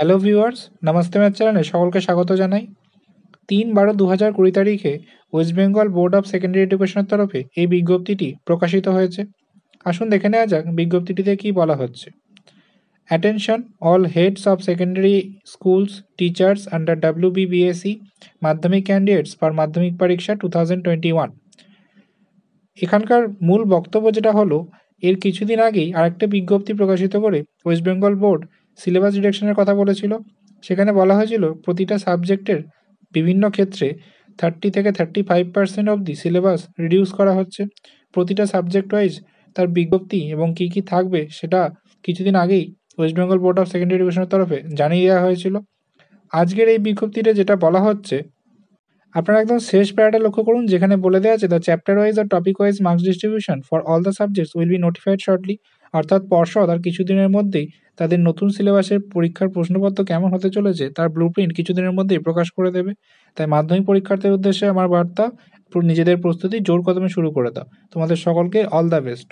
hello viewers নামাস্তে match চ্যানেলে সকলকে স্বাগত জানাই তিন বারো দু হাজার কুড়ি তারিখে West Bengal Board of Secondary এডুকেশনের তরফে এই বিজ্ঞপ্তিটি প্রকাশিত হয়েছে আসুন দেখে নেওয়া যাক বিজ্ঞপ্তিটিতে কী বলা হচ্ছে attention all heads of secondary schools teachers under W BBSE Madhyamik candidates পার মাধ্যমিক পরীক্ষা টু থাউজেন্ড টোয়েন্টি ওয়ান এখানকার মূল বক্তব্য যেটা হলো এর কিছুদিন আগেই আরেকটা বিজ্ঞপ্তি প্রকাশিত করে ওয়েস্ট বেঙ্গল বোর্ড সিলেবাস ডিডাকশনের কথা বলেছিল সেখানে বলা হয়েছিল প্রতিটা সাবজেক্টের বিভিন্ন ক্ষেত্রে থার্টি থেকে thirty five percent the syllabus reduce করা হচ্ছে প্রতিটা সাবজেক্ট ওয়াইজ তার বিজ্ঞপ্তি এবং কি কি থাকবে সেটা কিছুদিন আগেই West Bengal Board of Secondary এডুকেশনের তরফে জানিয়ে দেওয়া হয়েছিল আজকের এই বিজ্ঞপ্তিতে যেটা বলা হচ্ছে আপনারা একদম শেষ প্যারাটা লক্ষ্য করুন যেখানে বলে দেওয়া আছে দ্য চ্যাপ্টার ওয়াইজ আর topic wise marks distribution for all the subjects will be notified shortly অর্থাৎ পর্ষদ আর কিছুদিনের মধ্যেই তাদের নতুন সিলেবাসের পরীক্ষার প্রশ্নপত্র কেমন হতে চলেছে তার ব্লু প্রিন্ট কিছুদিনের মধ্যেই প্রকাশ করে দেবে তাই মাধ্যমিক পরীক্ষার্থীর উদ্দেশ্যে আমার বার্তা নিজেদের প্রস্তুতি জোর কদমে শুরু করে দাও তোমাদের সকলকে অল দ্য বেস্ট